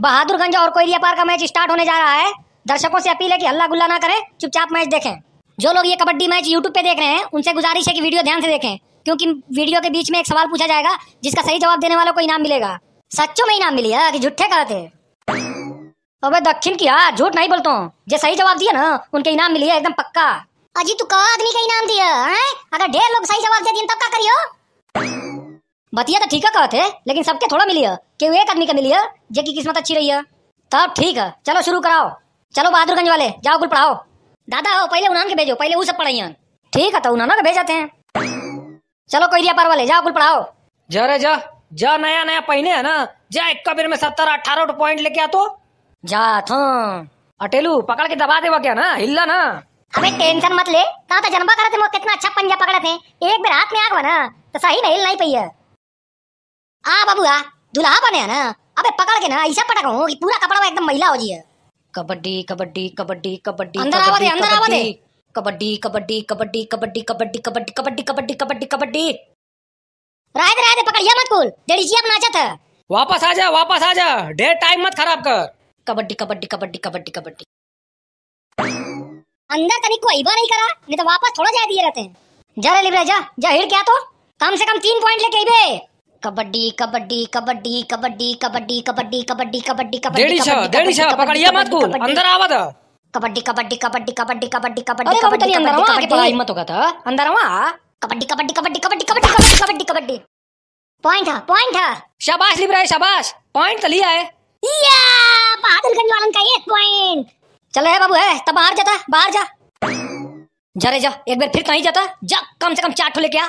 बहादुरगंज और कोयरिया पार का match start होने जा रहा है दर्शकों से अपील है कि हल्ला गुल्ला ना करें चुपचाप मैच देखें जो लोग ये कबड्डी मैच यूट्यूब पे देख रहे हैं उनसे गुजारिश है कि वीडियो ध्यान से देखें क्योंकि वीडियो के बीच में एक सवाल पूछा जाएगा जिसका सही जवाब देने वालों को इनाम मिलेगा सच्चो में इनाम मिली है कि झूठे करते अबे दक्षिण की यार हाँ, झूठ नहीं बोलता हूँ जो सही जवाब दिया ना उनके इनाम मिली है एकदम पक्का अजी तू कहा आदमी का इनाम दिया अगर ढेर लोग सही जवाब दे दिए तब का करियो बतिया तो ठीक है कहते लेकिन सबके थोड़ा मिली है क्यों एक आदमी का मिली है जे की किस्मत अच्छी रही है तब तो ठीक है चलो शुरू कराओ चलो बहादुरगंज वाले जाओ कुल पढ़ाओ दादा हो पहले उनान के भेजो पहले वो सब पढ़ाइए ठीक है तो उनाना के भेज जाते हैं चलो कोयरिया पार वाले जाओ कुल पढ़ाओ जा रे जा जा नया नया पहने है ना जा एक कबीर में सत्तर अठारह पॉइंट लेके आ तो जा थो अटेलू पकड़ के दबा देवा क्या ना हिलना ना अबे टेंशन मत ले कहा जनबा करा थे कितना अच्छा पंजा पकड़ा थे एक बार हाथ में आग बना तो सही नहीं हिल नहीं पाई है आ बाबूआ दूल्हा बने ना अबे पकड़ के ना ऐसा पटक कि पूरा कपड़ा एकदम महिला हो जाए कबड्डी कबड्डी कबड्डी कबड्डी अंदर आवा दे अंदर आवा दे कबड्डी कबड्डी कबड्डी कबड्डी कबड्डी कबड्डी कबड्डी कबड्डी कबड्डी कबड्डी राय दे राय दे पकड़िया मत कुल डेढ़ी जी अपना चाहता वापस आ जा वापस आ जा ढेर टाइम मत खराब कर कबड्डी कबड्डी कबड्डी कबड्डी कबड्डी अंदर तनिक कोई बा नहीं करा नहीं तो वापस थोड़ा जा दिए रहते हैं जा रे लिबरा जा जा हिड़ क्या तो कम से कम तीन पॉइंट लेके इबे कबड्डी कबड्डी कबड्डी कबड्डी कबड्डी कबड्डी कबड्डी कबड्डी कबड्डी कबड्डी कबड्डी कबड्डी अंदर आवा था कबड्डी कबड्डी कबड्डी कबड्डी कबड्डी कबड्डी कबड्डी अंदर आवा आगे पढ़ाई मत होगा था अंदर आवा कबड्डी कबड्डी कबड्डी कबड्डी कबड्डी कबड्डी कबड्डी कबड्डी पॉइंट है पॉइंट है शाबाश लिब्रा शाबाश पॉइंट तो लिया है या बहादुरगंज वालों का एक पॉइंट चले है बाबू है तब बाहर जाता बाहर जा जरे जा एक बार फिर कहीं जाता जा कम से कम चार ठो क्या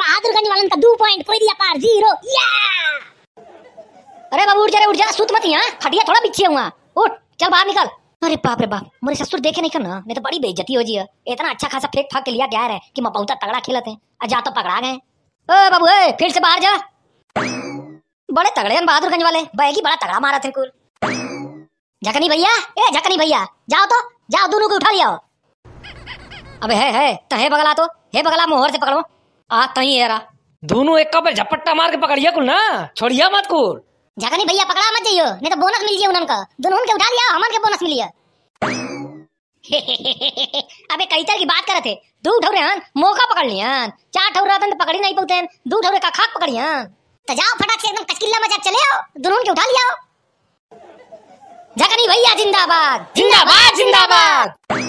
बहादुरगंज वालन का दो पॉइंट कोई दिया पार जीरो या अरे बाबू उठ जा रे उठ जा सूत मत यहाँ खटिया थोड़ा बिछे हुआ उठ चल बाहर निकल अरे बाप रे बाप मेरे ससुर देखे नहीं करना मैं तो बड़ी बेइज्जती हो जी इतना अच्छा खासा फेंक फाक के लिया गया है कि मैं बहुत तगड़ा खेलत है जा तो पकड़ा गए ओ बाबू ए फिर से बाहर जा बड़े तगड़े हैं बहादुरगंज वाले बैगी बड़ा तगड़ा मारा थे कुल झकनी भैया ए झकनी भैया जाओ तो जाओ दोनों को उठा लिया अबे है है तो हे बगला तो हे बगला मोहर से पकड़ो आ ही एरा दोनों एक कपल झपट्टा मार के पकड़िया कुल ना छोड़िया मत कुल झगनी भैया पकड़ा मत जइयो नहीं तो बोनस मिल जाए उनका दोनों के उठा लिया हमन के बोनस मिल अबे कई तरह की बात करत है दू ठौरे हन मौका पकड़ लिया चार ठौरे रहतन तो पकड़ी नहीं पौतन दू ठौरे का खाक पकड़िया तो जाओ फटाक से एकदम कचकिल्ला मजाक चले आओ दोनों के उठा लिया झगनी भैया जिंदाबाद जिंदाबाद जिंदाबाद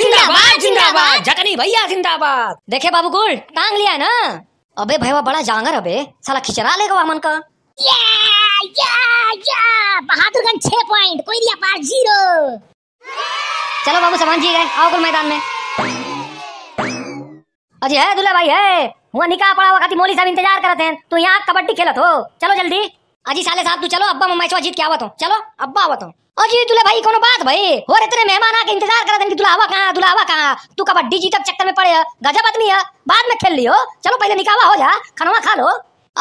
जिंदाबाद जिंदाबाद जटनी भैया जिंदाबाद देखे बाबू गोल टांग लिया ना अबे भाई भैया बड़ा जांगर अबे साला खिचरा लेगा वामन का या या या बहादुरगंज छह पॉइंट कोई दिया पार जीरो चलो बाबू सामान जी गए आओ कुल मैदान में अजी है दूल्हा भाई है वो निकाह पड़ा हुआ खाती मौली साहब इंतजार करते हैं तू यहाँ कबड्डी खेलत हो चलो जल्दी अजी साले साहब तू चलो अब्बा मम्मा छो अजीत के आवत हो चलो अब्बा आवत हो अजी तुले भाई कोनो बात भाई हो रे तेरे मेहमान आके इंतजार करत कि तुला आवा कहाँ तुला आवा कहाँ तू कबड्डी जीतक चक्कर में पड़े गजब आदमी है बाद में खेल लियो चलो पहले निकावा हो जा खनवा खा लो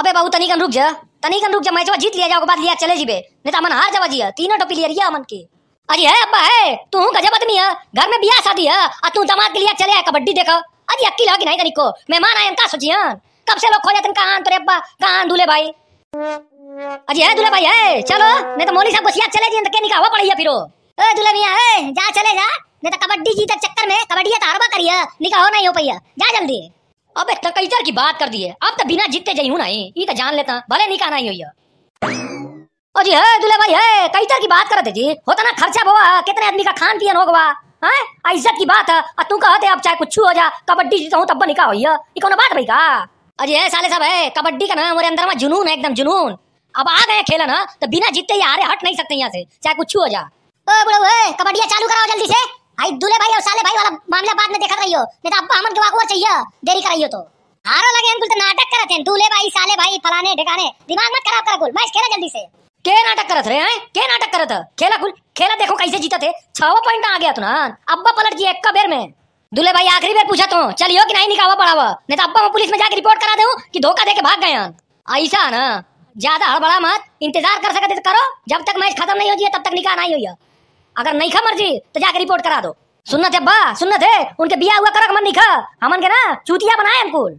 अबे बहू तनिकन रुक जा तनिकन रुक जा मैचवा जीत लिया जाओ बाद लिया चले जीबे नहीं तो अमन हार जावा जी तीनों टोपी लिया रिया अमन के अजी है अब्बा है तू गजब आदमी है घर में ब्याह शादी है और तू दामाद के लिए चले आए कबड्डी देखो अजी अक्की लगी कि नहीं तनिको मेहमान आए का सोचियन कब से लोग खोले तन कहां तोरे अब्बा कहां दूल्हे भाई अजी है दूल्हा भाई है चलो नहीं तो मौली साहब को सियाक चले जी के निकावा पड़ेगा फिर ए दूल्हा भैया ए जा चले जा नहीं तो कबड्डी जी चक्कर में कबड्डी तो हरबा करिए निकाहो नहीं हो पैया जा जल्दी अब तकैतर की बात कर दिए अब तो बिना जीते जाई हूं ना ई तो जान लेता भले निकाह नहीं होइए अजी है दूल्हा भाई है कैतर की बात करते जी होता ना खर्चा बवा कितने आदमी का खान पियन होगा है इज्जत की बात है तू कहते अब चाहे कुछ हो जा कबड्डी जीता हूँ तब निकाह होइए ई कोनो बात भाई का अजी है साले साहब है कबड्डी का ना मेरे अंदर में जुनून है एकदम जुनून अब आ गए खेलन हा? तो बिना जीते ही हारे हट नहीं सकते यहाँ से चाहे कुछ हो जा कबड्डिया चालू कराओ जल्दी से आई दूल्हे भाई और साले भाई वाला मामला बाद में देखा रही हो नहीं तो अब हमन के वाकुआ चाहिए देरी कराइयो तो हारो लगे अंकुल तो नाटक करते हैं दूल्हे भाई साले भाई फलाने ढिकाने दिमाग मत खराब कर कुल मैच खेला जल्दी से के नाटक करत रहे हैं हाँ? के नाटक करत खेला कुल खेला देखो कैसे जीता थे छो पॉइंट आ गया तू ना हाँ? अब्बा पलट गया एक बेर में दूल्हे भाई आखिरी बेर पूछा तो चलियो कि नहीं निकावा पड़ावा नहीं तो अब्बा मैं पुलिस में जाकर रिपोर्ट करा दे कि धोखा दे के भाग गए हाँ? ऐसा ना ज्यादा हड़बड़ा मत इंतजार कर सकते तो करो जब तक मैच खत्म नहीं हो जाए तब तक निकाह नहीं हुई अगर नहीं खा मर्जी तो जाकर रिपोर्ट करा दो थे अब्बा सुनना थे उनके बिया हुआ करक मन नहीं खा हमन के ना चूतिया बनाए अंकुल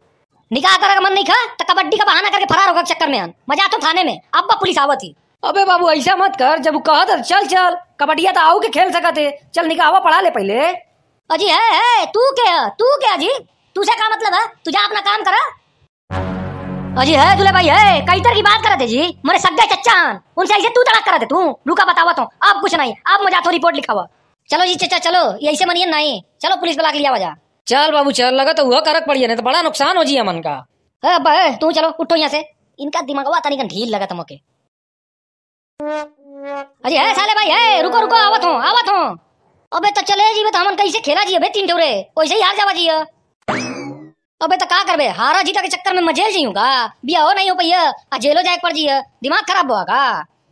निकाह करक मन नहीं खा तो कबड्डी का बहाना करके फरार होगा चक्कर में मजा तो थाने में अब्बा पुलिस आवा थी अबे बाबू ऐसा मत कर जब कहा था तो चल चल कबड्डिया तो आओ के खेल सकते चल निकाहवा पढ़ा ले पहले अजी है, है तू क्या तू क्या जी तुझे से का मतलब है तुझे अपना काम करा अजी है दूल्हे भाई है कई तरह की बात करते जी मेरे सगे चच्चा उनसे ऐसे तू तड़क करते तू रुका बतावा तो अब कुछ नहीं अब मुझे तो रिपोर्ट लिखा हुआ चलो जी चचा चलो ऐसे मनिए नहीं चलो पुलिस बुला के लिया वजह चल बाबू चल लगा तो हुआ करक पड़ी नहीं तो बड़ा नुकसान हो जी अमन का अब तू चलो उठो यहाँ से इनका दिमाग हुआ तनिक ढील लगा तुम तो मके अजी है साले भाई है रुको रुको आवत हो आवत हो अबे तो चले जी बता तो हमन कैसे खेला जी अबे तीन टोरे वैसे ही हार जावा जी अबे तो का करबे हारा जीता के चक्कर में मजेल जाइयूगा बिया हो नहीं हो पैया आ जेलो जाए पड़ जी दिमाग खराब होगा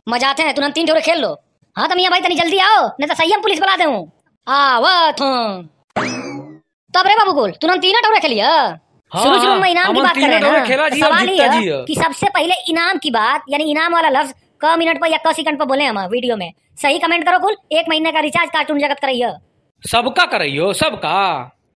मजाते हैं तुरंत तीन ठोरे खेल लो हाँ तो मियाँ भाई तनी जल्दी आओ नहीं तो सही हम पुलिस बुला दे आवत तब रे बाबू बोल तुरंत तीन ठोरे खेलिया हाँ, शुरू शुरू में इनाम की बात कर रहे हैं सवाल ये कि सबसे पहले इनाम की बात यानी इनाम वाला लफ्ज क मिनट पर या क सेकंड पर बोले हम वीडियो में सही कमेंट करो कुल एक महीने का रिचार्ज कार्टून जगत करियो सबका करियो सबका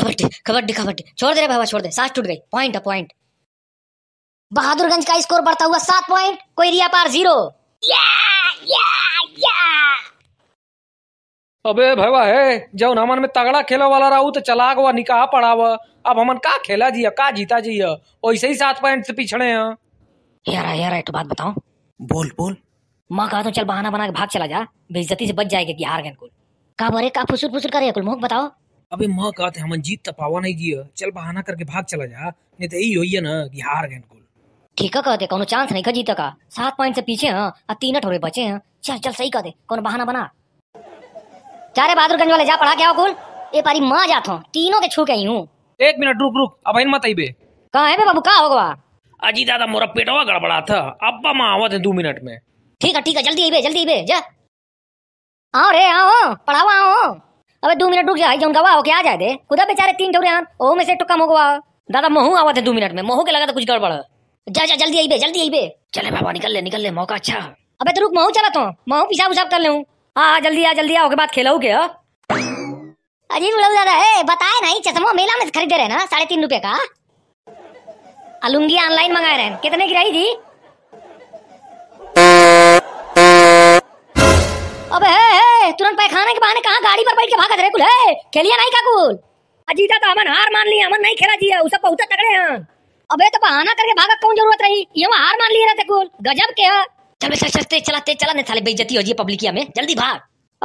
कबड्डी कबड्डी कबड्डी छोड़ दे रे बाबा छोड़ दे सात टूट गई पॉइंट है पॉइंट बहादुरगंज का स्कोर बढ़ता हुआ सात पॉइंट कोई रिया पार जीरो अबे भैया है जब हमन में तगड़ा खेलो वाला रहू तो चला हुआ निकाह पड़ाव अब हमन का खेला जी का जीता जी वैसे ही सात पॉइंट से पिछड़े हैं यार यार एक बात बताओ बोल बोल माँ कहा तो चल बहाना बना के भाग चला जा बेइज्जती से बच जाएगा कि हार गए कुल का बरे का फुसुर फुसुर करे कुल मुख बताओ अबे माँ कहते थे हमन जीत तो पावा नहीं दिए चल बहाना करके भाग चला जा नहीं तो यही होइए ना कि हार गए कुल ठीक है कहते कोनो चांस नहीं का जीता का सात पॉइंट से पीछे हैं और तीन ठोरे बचे हैं चल चल सही कहते कोनो बहाना बना चारे बहादुरगंज वाले जा पढ़ा क्या कुल ए पारी माँ जाता हूँ तीनों के छू के हूँ एक मिनट रुक रुक अब इन मत आई बे कहा है बाबू का होगा अजी दादा मोरा पेटवा गड़बड़ा था अब्बा माँ आवत है दो मिनट में ठीक है ठीक है जल्दी आई बे जल्दी आई बे जा आओ रे आओ पढ़ावा आओ अबे दो मिनट रुक जाए जो उनका वाह आ जाए दे खुदा बेचारे तीन टोरे आन ओहू में से टुक्का मोगवा दादा मोहू आवा थे दो मिनट में मोहू के लगा था तो कुछ गड़बड़ जा जा जल्दी आई बे जल्दी आई बे चले बाबा निकल ले निकल ले मौका अच्छा अबे तो रुक मोहू चला तो मोहू पिसाब उसाब कर लू हाँ हाँ जल्दी आ जल्दी आ ओके बाद खेला के अजीब लग दादा ए बताए ना चश्मा मेला में खरीदे रहे ना साढ़े तीन रुपए का अलुंगी ऑनलाइन मंगाए रहे कितने की रही थी अबे तुरंत पैखाने के बहाने कहाँ गाड़ी पर बैठ के भागत रे कुल है खेलिया नहीं का कुल अजीता तो अमन हार मान ली अमन नहीं खेला जी उस सब बहुत तगड़े हैं अबे तो बहाना करके भागा कौन जरूरत रही ये हार मान लिए रहते कुल गजब के चल चल चल तेज चला तेज चला नहीं साले बेइज्जती हो जी पब्लिकिया में जल्दी भाग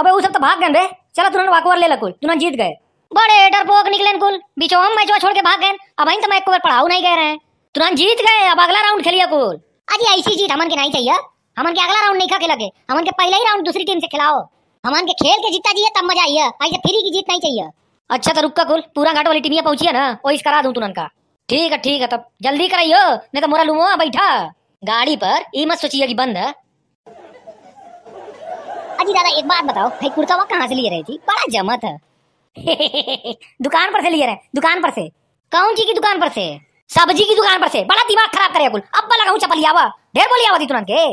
अबे वो सब तो भाग गए रे चला तुरंत वाकवर ले ला कुल तुरंत जीत गए बड़े डरपोक निकले कुल बीचो हम मैचवा छोड़ के भाग गए अब तो मैं एक बार पढ़ाऊ नहीं कह रहे हैं तुरंत जीत गए अब अगला राउंड खेलिया कुल अजी ऐसी जीत हमन के नहीं चाहिए हमन के अगला राउंड नहीं खा खेला के हमन के पहला ही राउंड दूसरी टीम से खिलाओ हमन के खेल के जीता जी तब मजा आई ऐसे फ्री की जीत नहीं चाहिए अच्छा तो रुक का कुल पूरा घाट वाली टीम पहुंची है ना वही करा दू तुरंत का ठीक है ठीक है तब जल्दी कराइयो नहीं तो मोरा लुआ बैठा गाड़ी पर ये मत सोचिए कि बंद है अजी दादा एक बात बताओ भाई कुर्ता वहाँ कहाँ से लिए रहे थी बड़ा जमत है दुकान पर से लिए रहे दुकान पर से कौन चीज की दुकान पर से सब्जी की दुकान पर से बड़ा दिमाग खराब करे अब लगा चपलिया ढेर बोलिया तुरंत के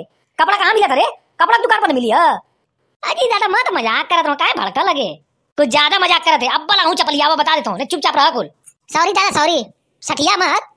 कपड़ा कहाँ मिला था रे कपड़ा दुकान पर मिली हाँ? अजी दादा मत मजाक करत हो काहे भड़का लगे कुछ ज्यादा मजाक करत थे अब बला हूं चपलियावा बता देता हूँ चुपचाप रहा कुल सॉरी दादा सॉरी सकिया मत